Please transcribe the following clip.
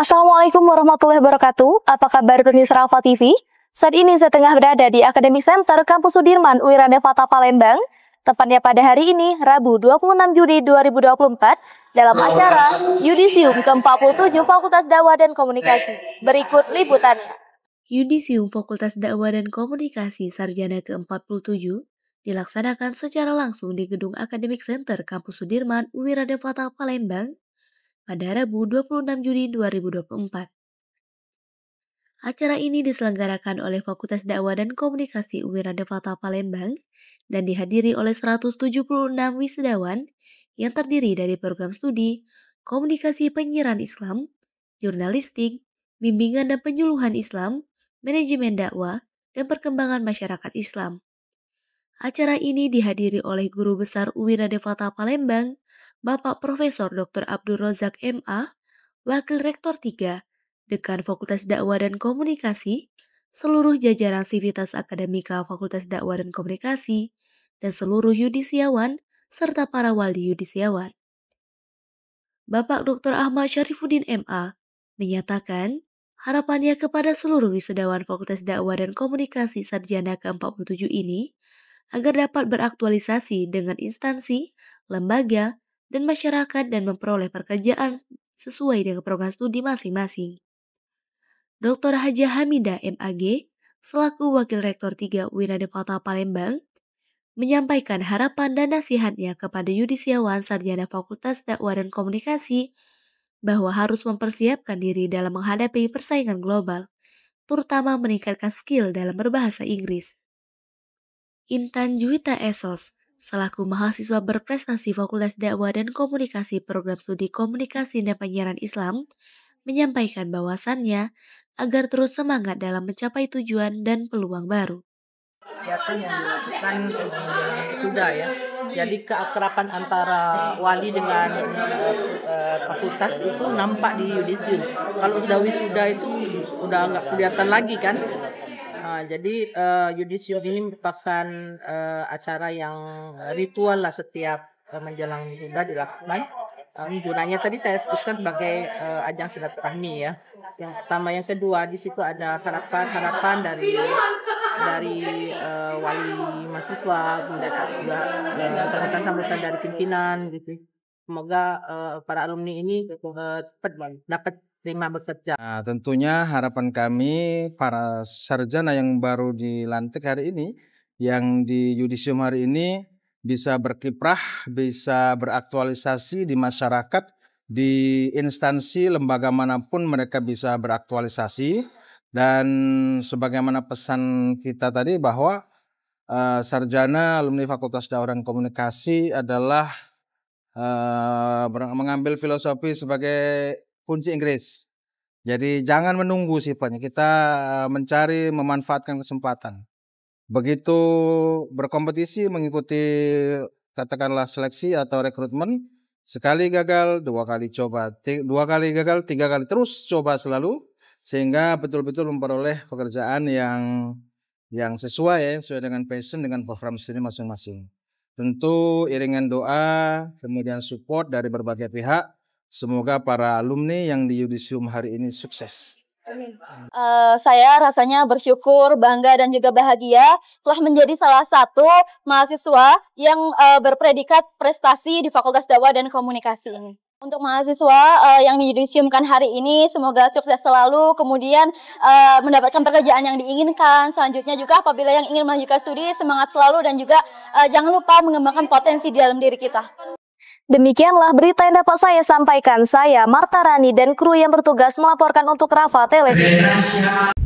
Assalamualaikum warahmatullahi wabarakatuh. Apa kabar pemirsa Rafa TV? Saat ini saya tengah berada di Academic Center Kampus Sudirman Wira Palembang. Tepatnya pada hari ini, Rabu 26 Juni 2024, dalam acara Yudisium ke-47 Fakultas Dakwah dan Komunikasi. Berikut liputannya. Yudisium Fakultas Dakwah dan Komunikasi Sarjana ke-47 dilaksanakan secara langsung di Gedung Academic Center Kampus Sudirman Wiradevata Palembang pada Rabu 26 Juni 2024. Acara ini diselenggarakan oleh Fakultas Dakwah dan Komunikasi UIN Fatah Palembang dan dihadiri oleh 176 wisudawan yang terdiri dari program studi, komunikasi penyiaran Islam, jurnalistik, bimbingan dan penyuluhan Islam, manajemen dakwah, dan perkembangan masyarakat Islam. Acara ini dihadiri oleh Guru Besar UIN Fatah Palembang, Bapak Profesor Dr. Abdul Rozak MA, Wakil Rektor 3, Dekan Fakultas Dakwah dan Komunikasi, seluruh jajaran Sivitas Akademika Fakultas Dakwah dan Komunikasi, dan seluruh yudisiawan serta para wali yudisiawan. Bapak Dr. Ahmad Syarifuddin MA menyatakan harapannya kepada seluruh wisudawan Fakultas Dakwah dan Komunikasi Sarjana ke-47 ini agar dapat beraktualisasi dengan instansi, lembaga, dan masyarakat dan memperoleh pekerjaan sesuai dengan program studi masing-masing. Dr. Haja Hamida MAG, selaku Wakil Rektor 3 Wiradevata Palembang, menyampaikan harapan dan nasihatnya kepada yudisiawan sarjana Fakultas Dakwah dan Komunikasi bahwa harus mempersiapkan diri dalam menghadapi persaingan global, terutama meningkatkan skill dalam berbahasa Inggris. Intan Juwita Esos, selaku mahasiswa berprestasi Fakultas Dakwah dan Komunikasi Program Studi Komunikasi dan Penyiaran Islam, menyampaikan bahwasannya agar terus semangat dalam mencapai tujuan dan peluang baru. Kegiatan yang dilakukan eh, sudah ya. Jadi keakraban antara wali dengan uh, uh, fakultas itu nampak di yudisium. Kalau sudah wisuda itu udah nggak kelihatan lagi kan jadi uh, eh, judicium ini merupakan uh, acara yang ritual lah setiap uh, menjelang sudah dilakukan. Um, gunanya tadi saya sebutkan sebagai uh, ajang silaturahmi ya. Yang pertama, yang kedua di situ ada harapan-harapan dari dari uh, wali mahasiswa, kemudian juga sambutan-sambutan dari pimpinan gitu. Semoga uh, para alumni ini uh, dapat terima bekerja. Nah, tentunya harapan kami para sarjana yang baru dilantik hari ini yang di yudisium hari ini bisa berkiprah, bisa beraktualisasi di masyarakat, di instansi lembaga manapun mereka bisa beraktualisasi dan sebagaimana pesan kita tadi bahwa uh, sarjana alumni Fakultas Dakwah Komunikasi adalah uh, mengambil filosofi sebagai kunci Inggris. Jadi jangan menunggu sifatnya, kita eh, mencari memanfaatkan kesempatan. Begitu berkompetisi mengikuti katakanlah seleksi atau rekrutmen, sekali gagal, dua kali coba, dua kali gagal, tiga kali terus coba selalu sehingga betul-betul memperoleh pekerjaan yang yang sesuai ya, sesuai dengan passion dengan program ini masing-masing. Tentu iringan doa, kemudian support dari berbagai pihak Semoga para alumni yang di Yudisium hari ini sukses. Uh, saya rasanya bersyukur, bangga dan juga bahagia telah menjadi salah satu mahasiswa yang uh, berpredikat prestasi di Fakultas Dakwah dan Komunikasi ini. Untuk mahasiswa uh, yang didisiumkan hari ini, semoga sukses selalu, kemudian uh, mendapatkan pekerjaan yang diinginkan. Selanjutnya juga apabila yang ingin melanjutkan studi, semangat selalu dan juga uh, jangan lupa mengembangkan potensi di dalam diri kita. Demikianlah berita yang dapat saya sampaikan. Saya Marta Rani dan kru yang bertugas melaporkan untuk Rafa Televisi.